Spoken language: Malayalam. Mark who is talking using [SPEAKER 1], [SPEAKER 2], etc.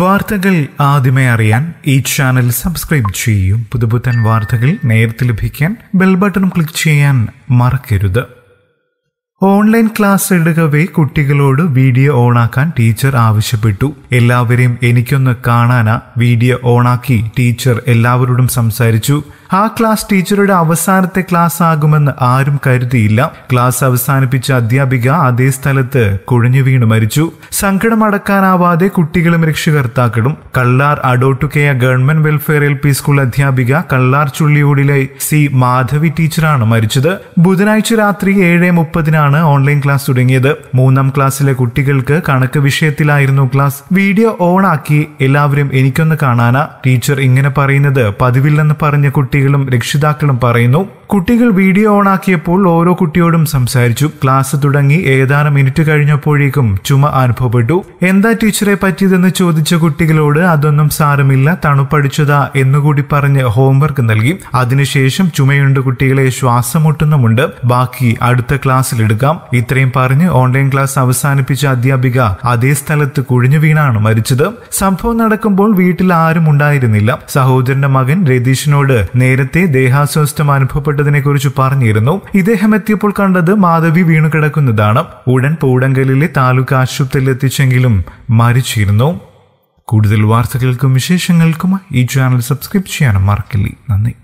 [SPEAKER 1] വാർത്തകൾ ആദ്യമേ അറിയാൻ ഈ ചാനൽ സബ്സ്ക്രൈബ് ചെയ്യും പുതുപുത്തൻ വാർത്തകൾ നേരത്തെ ലഭിക്കാൻ ബെൽ ബട്ടണും ക്ലിക്ക് ചെയ്യാൻ മറക്കരുത് ഓൺലൈൻ ക്ലാസ് എടുക്കവേ കുട്ടികളോട് വീഡിയോ ഓണാക്കാൻ ടീച്ചർ ആവശ്യപ്പെട്ടു എല്ലാവരെയും എനിക്കൊന്ന് കാണാനാ വീഡിയോ ഓണാക്കി ടീച്ചർ എല്ലാവരോടും സംസാരിച്ചു ആ ക്ലാസ് ടീച്ചറുടെ അവസാനത്തെ ക്ലാസ് ആകുമെന്ന് ആരും കരുതിയില്ല ക്ലാസ് അവസാനിപ്പിച്ച അധ്യാപിക അതേ സ്ഥലത്ത് കുഴഞ്ഞു വീണ് മരിച്ചു സങ്കടം അടക്കാനാവാതെ കുട്ടികളും രക്ഷകർത്താക്കളും കള്ളാർ അഡോട്ടുകെയ government welfare L P school അധ്യാപിക കള്ളാർ ചുള്ളിയൂടിലെ സി മാധവി ടീച്ചറാണ് മരിച്ചത് ബുധനാഴ്ച രാത്രി ഏഴ് മുപ്പതിനാണ് ഓൺലൈൻ ക്ലാസ് തുടങ്ങിയത് മൂന്നാം ക്ലാസ്സിലെ കുട്ടികൾക്ക് കണക്ക് വിഷയത്തിലായിരുന്നു ക്ലാസ് വീഡിയോ ഓൺ ആക്കി എല്ലാവരും എനിക്കൊന്ന് കാണാനാ ടീച്ചർ ഇങ്ങനെ പറയുന്നത് പതിവില്ലെന്ന് പറഞ്ഞ കുട്ടി കുട്ടികളും രക്ഷിതാക്കളും പറയുന്നു കുട്ടികൾ വീഡിയോ ഓണാക്കിയപ്പോൾ ഓരോ കുട്ടിയോടും സംസാരിച്ചു ക്ലാസ് തുടങ്ങി ഏതാനും മിനിറ്റ് കഴിഞ്ഞപ്പോഴേക്കും ചുമ അനുഭവപ്പെട്ടു എന്താ ടീച്ചറെ പറ്റിയതെന്ന് ചോദിച്ച കുട്ടികളോട് അതൊന്നും സാരമില്ല തണുപ്പടിച്ചതാ എന്നുകൂടി പറഞ്ഞ് ഹോംവർക്ക് നൽകി അതിനുശേഷം ചുമയുണ്ട് കുട്ടികളെ ശ്വാസം മുട്ടുന്നുമുണ്ട് ബാക്കി അടുത്ത ക്ലാസ്സിൽ എടുക്കാം ഇത്രയും പറഞ്ഞ് ഓൺലൈൻ ക്ലാസ് അവസാനിപ്പിച്ച അധ്യാപിക അതേ സ്ഥലത്ത് കുഴിഞ്ഞു വീണാണ് മരിച്ചത് സംഭവം നടക്കുമ്പോൾ വീട്ടിൽ ആരും ഉണ്ടായിരുന്നില്ല സഹോദരന്റെ മകൻ രതീഷിനോട് നേരത്തെ ദേഹാസ്വസ്ഥം കുറിച്ച് പറഞ്ഞിരുന്നു ഇദ്ദേഹം എത്തിയപ്പോൾ കണ്ടത് മാധവി വീണു കിടക്കുന്നതാണ് ഉടൻ പൂടങ്കലിലെ താലൂക്ക് ആശുപത്രിയിൽ എത്തിച്ചെങ്കിലും മരിച്ചിരുന്നു കൂടുതൽ വാർത്തകൾക്കും വിശേഷങ്ങൾക്കും ഈ ചാനൽ സബ്സ്ക്രൈബ് ചെയ്യാനും മറക്കില്ലേ നന്ദി